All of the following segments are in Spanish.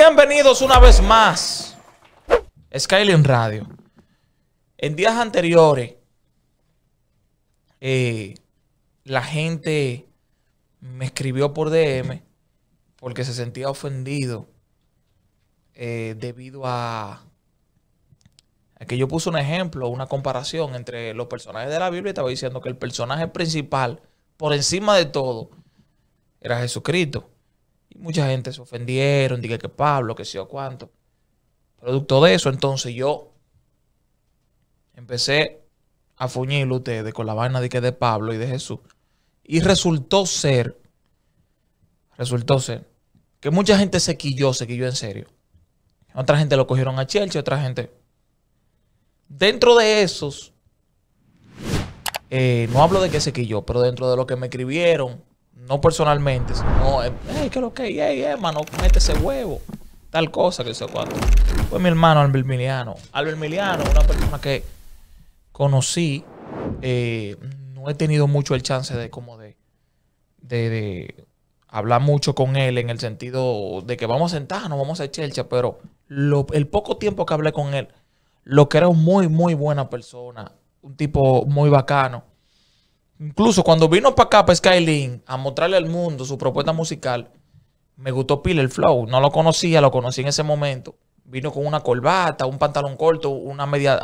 Bienvenidos una vez más. Skyline Radio. En días anteriores, eh, la gente me escribió por DM porque se sentía ofendido eh, debido a, que yo puse un ejemplo, una comparación entre los personajes de la Biblia y estaba diciendo que el personaje principal, por encima de todo, era Jesucristo mucha gente se ofendieron, dije que Pablo, que sí o cuánto. Producto de eso, entonces yo empecé a fuñirlo ustedes con la vaina de que de Pablo y de Jesús. Y resultó ser, resultó ser, que mucha gente se quilló, se quilló en serio. Otra gente lo cogieron a Chelsea, otra gente. Dentro de esos, eh, no hablo de que se quilló, pero dentro de lo que me escribieron, no personalmente, sino, hey, eh, ¿qué lo que? Hey, hermano, mete ese huevo. Tal cosa, que se cuánto. Fue pues mi hermano Albert Miliano. Albert Miliano, una persona que conocí, eh, no he tenido mucho el chance de como de, de, hablar mucho con él en el sentido de que vamos a sentarnos, vamos a chelcha, pero el poco tiempo que hablé con él, lo que creo muy, muy buena persona, un tipo muy bacano. Incluso cuando vino para acá, para Skyline, a mostrarle al mundo su propuesta musical, me gustó pila el flow. No lo conocía, lo conocí en ese momento. Vino con una corbata, un pantalón corto, una media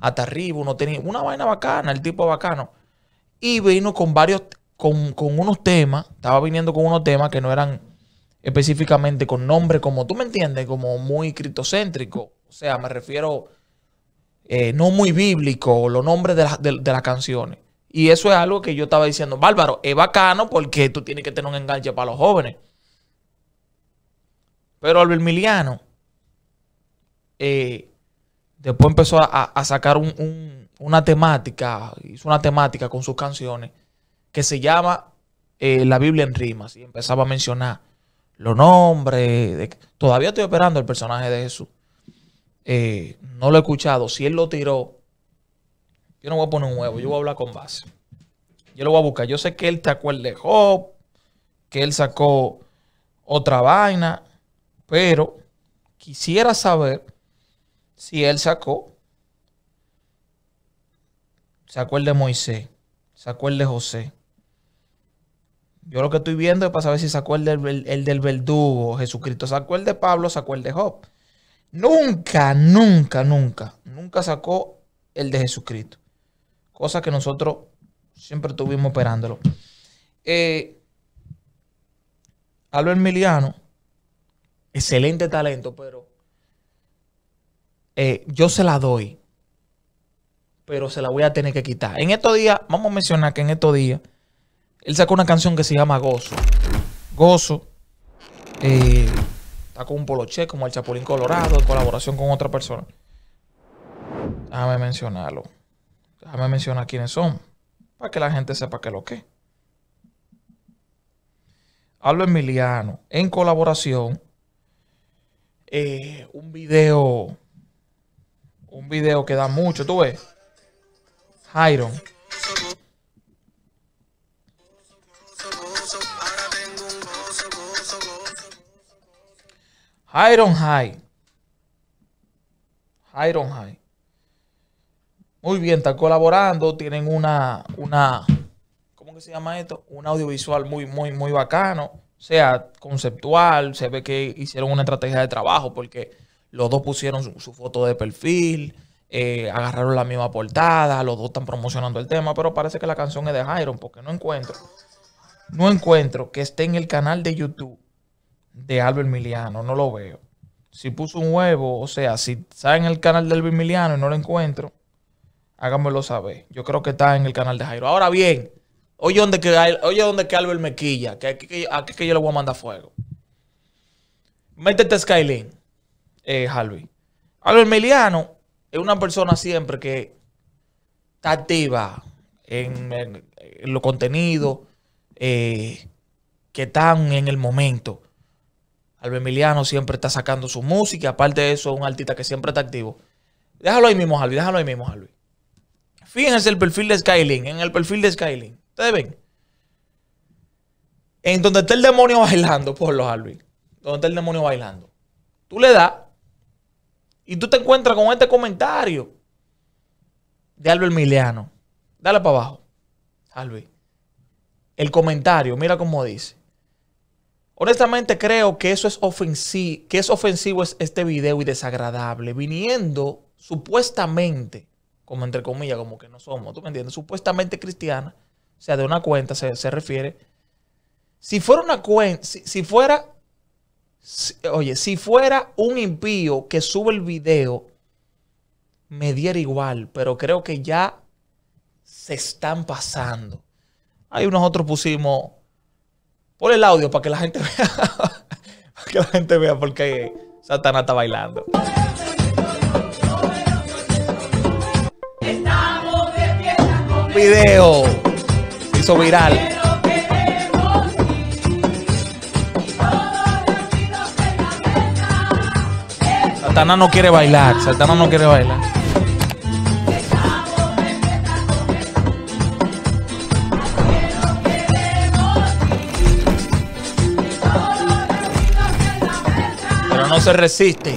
hasta arriba, uno tenía una vaina bacana, el tipo bacano. Y vino con varios, con, unos temas, estaba viniendo con unos temas que no eran específicamente con nombre como, tú me entiendes, como muy criptocéntrico. O sea, me refiero eh, no muy bíblico, los nombres de las canciones. Y eso es algo que yo estaba diciendo, Bárbaro, es bacano porque tú tienes que tener un enganche para los jóvenes. Pero Albermiliano Miliano eh, después empezó a, sacar una temática, hizo una temática con sus canciones que se llama eh, La Biblia en rimas y empezaba a mencionar los nombres. Todavía estoy esperando el personaje de Jesús. Eh, no lo he escuchado. Si él lo tiró, yo no voy a poner un huevo, yo voy a hablar con base. Yo lo voy a buscar. Yo sé que él sacó el de Job, que él sacó otra vaina, pero quisiera saber si él sacó. Sacó el de Moisés, sacó el de José. Yo lo que estoy viendo es para saber si sacó el del, el, del verdugo, Jesucristo. Sacó el de Pablo, sacó el de Job. Nunca, nunca, nunca, nunca sacó el de Jesucristo. Cosa que nosotros siempre estuvimos esperándolo. Eh, Albert Miliano, excelente talento, pero eh, yo se la doy, pero se la voy a tener que quitar. En estos días, vamos a mencionar que en estos días, él sacó una canción que se llama Gozo. Gozo. sacó eh, está con un poloche como el Chapulín Colorado, en colaboración con otra persona. Déjame mencionarlo. Déjame mencionar quiénes son, para que la gente sepa qué lo que. Hablo Emiliano, en colaboración, eh, un video, un video que da mucho, tú ves, Jairon. Iron High. Iron High. Muy bien, están colaborando, tienen una, una, ¿cómo que se llama esto? Un audiovisual muy, muy, muy bacano, o sea, conceptual, se ve que hicieron una estrategia de trabajo porque los dos pusieron su, foto de perfil, eh, agarraron la misma portada, los dos están promocionando el tema, pero parece que la canción es de Iron porque no encuentro, no encuentro que esté en el canal de YouTube de Albert Miliano, no lo veo. Si puso un huevo, o sea, si está en el canal de Albert Miliano y no lo encuentro, hágamelo saber. Yo creo que está en el canal de Jairo. Ahora bien, oye donde que, oye donde que Albert me quilla, que aquí, que que yo le voy a mandar fuego. Métete Skyline eh, Albert Miliano es una persona siempre que está activa en, en, los contenidos eh, que están en el momento. Albert Miliano siempre está sacando su música, aparte de eso es un artista que siempre está activo. Déjalo ahí mismo, Harvey, déjalo ahí mismo, Harvey. Fíjense el perfil de Skyling. en el perfil de Skyline. Ustedes ven. En donde está el demonio bailando, por los Alvin. Donde está el demonio bailando. Tú le das y tú te encuentras con este comentario de Albert Miliano. Dale para abajo, Alvin. El comentario, mira cómo dice. Honestamente creo que eso es ofensivo, que es ofensivo este video y desagradable, viniendo supuestamente como entre comillas, como que no somos, ¿tú me entiendes? Supuestamente cristiana, o sea, de una cuenta se, refiere. Si fuera una cuenta, si, fuera, oye, si fuera un impío que sube el video, me diera igual, pero creo que ya se están pasando. Ahí nosotros pusimos, por el audio para que la gente vea, para que la gente vea por qué Satanás está bailando. video. hizo viral. Satana no quiere bailar. Satana no quiere bailar. Pero no se resiste.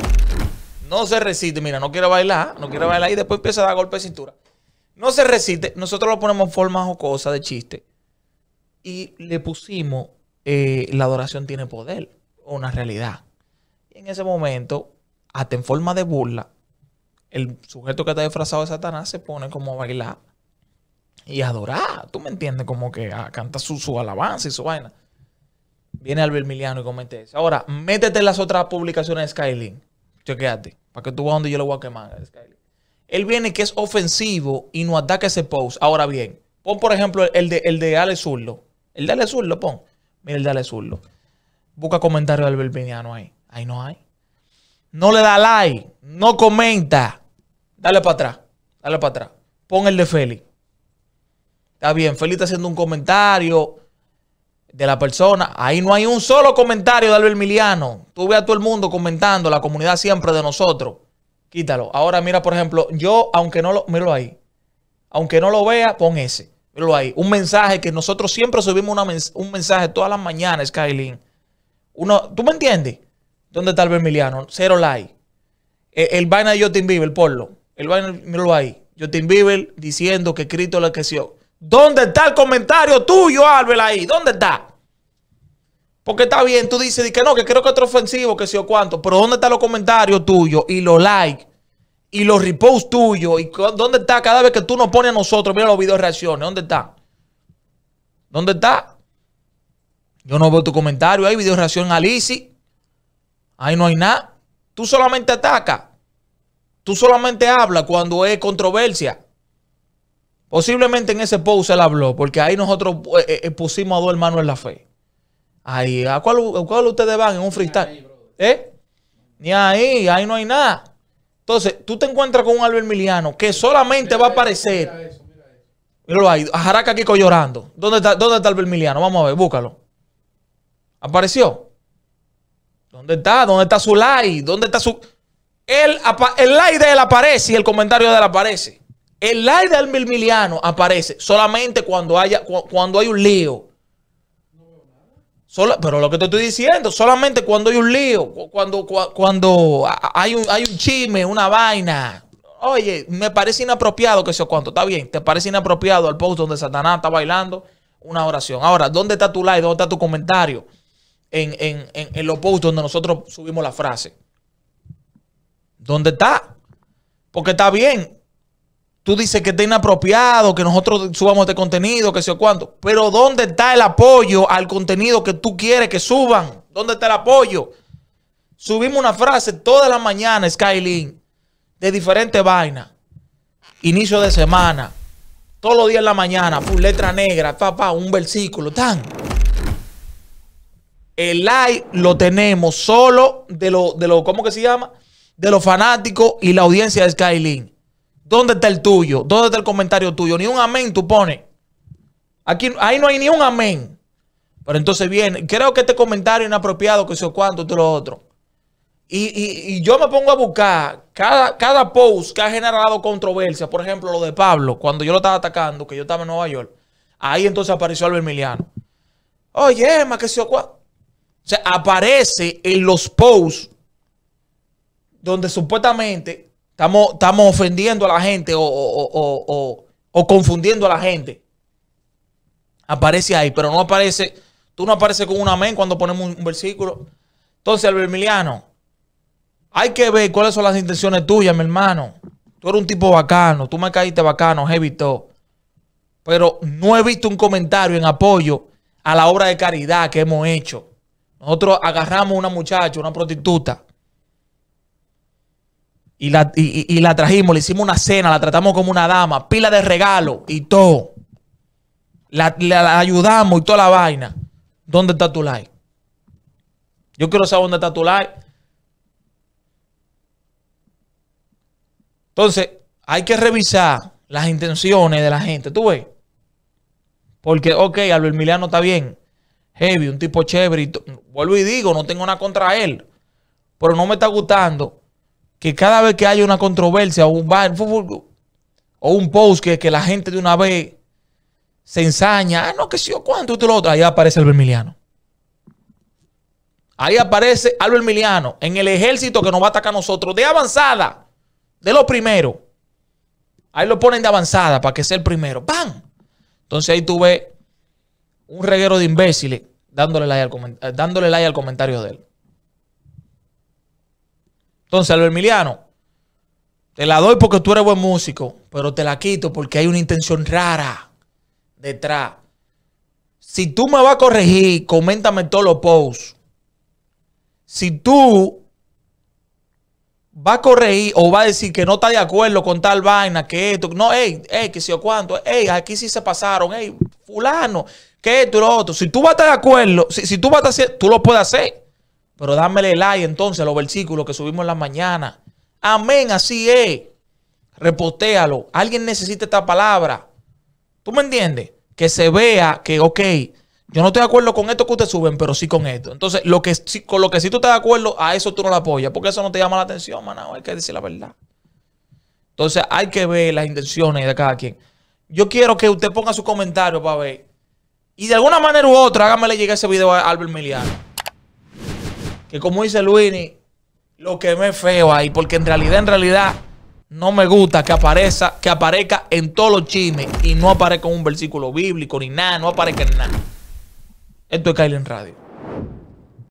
No se resiste. Mira, no quiere bailar. No quiere bailar. Y después empieza a dar golpe de cintura. No se resiste. Nosotros lo ponemos en o jocosa de chiste. Y le pusimos eh, la adoración tiene poder. Una realidad. Y en ese momento, hasta en forma de burla, el sujeto que está disfrazado de Satanás se pone como a bailar y a adorar. ¿Tú me entiendes? Como que a, canta su, alabanzas alabanza y su vaina. Viene al vermiliano y comete eso. Ahora, métete en las otras publicaciones de Skyline Chequeate. Para que tú veas donde yo lo voy a quemar, Skyline él viene que es ofensivo y no ataca ese post. Ahora bien, pon por ejemplo el de, el de Ale Zurlo. El de Ale pon. Mira el de Ale Zurlo. Busca comentario del Miliano ahí. Ahí no hay. No le da like. No comenta. Dale para atrás. Dale para atrás. Pon el de Feli. Está bien. Feli está haciendo un comentario de la persona. Ahí no hay un solo comentario de Albert Miliano. Tú ve a todo el mundo comentando, la comunidad siempre de nosotros quítalo. Ahora mira, por ejemplo, yo, aunque no lo, míralo ahí. Aunque no lo vea, pon ese. Míralo ahí. Un mensaje que nosotros siempre subimos un mensaje todas las mañanas, Skyline. Uno, ¿tú me entiendes? ¿Dónde está el Vermiliano? Cero like. El, el vaina de Justin Bieber, ponlo. El vaina, míralo ahí. Justin Bieber diciendo que Cristo le creció. ¿Dónde está el comentario tuyo, Álvaro, ahí? ¿Dónde está? Porque está bien, tú dices que no, que creo que otro ofensivo, que sé o cuánto, pero ¿dónde están los comentarios tuyos y los likes y los reposts tuyos? ¿Y dónde está cada vez que tú nos pones a nosotros? Mira los videos reacciones, ¿dónde está? ¿Dónde está? Yo no veo tu comentario, hay video reacción a Ahí no hay nada. Tú solamente atacas. Tú solamente hablas cuando es controversia. Posiblemente en ese post él habló, porque ahí nosotros eh, eh, pusimos a dos hermanos en la fe. Ahí, ¿a cuál, ustedes van en un freestyle? ¿Eh? Ni ahí, ahí no hay nada. Entonces, tú te encuentras con un albermiliano que solamente va a aparecer. Mira eso, mira Míralo ahí, Jaraca llorando. ¿Dónde está, ¿Dónde está Vamos a ver, búscalo. ¿Apareció? ¿Dónde está? ¿Dónde está su like? ¿Dónde está su...? El, el like de él aparece y el comentario de él aparece. El like de albermiliano aparece solamente cuando, haya, cuando hay un lío pero lo que te estoy diciendo, solamente cuando hay un lío, cuando, cuando hay, un, hay un chisme, una vaina. Oye, me parece inapropiado que eso cuanto. Está bien, te parece inapropiado el post donde Satanás está bailando una oración. Ahora, ¿dónde está tu like? ¿Dónde está tu comentario? En, en, en, en los posts donde nosotros subimos la frase. ¿Dónde está? Porque está bien, Tú dices que está inapropiado, que nosotros subamos este contenido, que sé cuánto. Pero ¿dónde está el apoyo al contenido que tú quieres que suban? ¿Dónde está el apoyo? Subimos una frase todas las mañanas, Skyline, de diferentes vainas. Inicio de semana. Todos los días en la mañana, full letra negra, papá, un versículo, tan. El like lo tenemos solo de lo, de lo, ¿cómo que se llama? De los fanáticos y la audiencia de Skyline. ¿Dónde está el tuyo? ¿Dónde está el comentario tuyo? Ni un amén tú pones. Aquí, ahí no hay ni un amén. Pero entonces viene, creo que este comentario es inapropiado, que sé cuánto, todo lo otro. Y, yo me pongo a buscar cada, cada post que ha generado controversia. Por ejemplo, lo de Pablo, cuando yo lo estaba atacando, que yo estaba en Nueva York. Ahí entonces apareció Albert Miliano. Oye, más que se cuánto. O sea, aparece en los posts donde supuestamente Estamos, ofendiendo a la gente o, confundiendo a la gente. Aparece ahí, pero no aparece. Tú no apareces con un amén cuando ponemos un, versículo. Entonces, albermiliano hay que ver cuáles son las intenciones tuyas, mi hermano. Tú eres un tipo bacano, tú me caíste bacano, heavy Pero no he visto un comentario en apoyo a la obra de caridad que hemos hecho. Nosotros agarramos una muchacha, una prostituta, y la, trajimos, le hicimos una cena, la tratamos como una dama, pila de regalo y todo. La, ayudamos y toda la vaina. ¿Dónde está tu like? Yo quiero saber dónde está tu like. Entonces, hay que revisar las intenciones de la gente. ¿Tú ves? Porque, ok, Albert Miliano está bien. Heavy, un tipo chévere. Vuelvo y digo, no tengo nada contra él. Pero no me está gustando que cada vez que haya una controversia o un, bar, o un post que, la gente de una vez se ensaña, ah, no, que si yo cuánto, lo otro, ahí aparece el Emiliano. Ahí aparece Albert Miliano en el ejército que nos va a atacar a nosotros de avanzada, de lo primero. Ahí lo ponen de avanzada para que sea el primero. ¡Pam! Entonces ahí tú ves un reguero de imbéciles dándole dándole like al comentario de él. Entonces, Albert Emiliano, te la doy porque tú eres buen músico, pero te la quito porque hay una intención rara detrás. Si tú me vas a corregir, coméntame todos los posts. Si tú vas a corregir o vas a decir que no está de acuerdo con tal vaina, que esto, no, hey, hey, que si o cuánto, hey, aquí sí se pasaron, hey, fulano, que esto y lo otro. Si tú vas a estar de acuerdo, si, si tú vas a hacer, tú lo puedes hacer. Pero dámele like entonces a los versículos que subimos en la mañana. Amén, así es. Repotéalo. Alguien necesita esta palabra. ¿Tú me entiendes? Que se vea que, ok, yo no estoy de acuerdo con esto que ustedes suben, pero sí con esto. Entonces, lo que, con lo que sí tú estás de acuerdo, a eso tú no la apoyas, porque eso no te llama la atención, manao. Hay que decir la verdad. Entonces, hay que ver las intenciones de cada quien. Yo quiero que usted ponga su comentario para ver. Y de alguna manera u otra, hágamele llegar ese video a Albert Miliano que como dice Luini, lo que me feo ahí, porque en realidad, en realidad, no me gusta que aparezca, que aparezca en todos los chimes y no aparezca un versículo bíblico ni nada, no aparezca en nada. Esto es en Radio.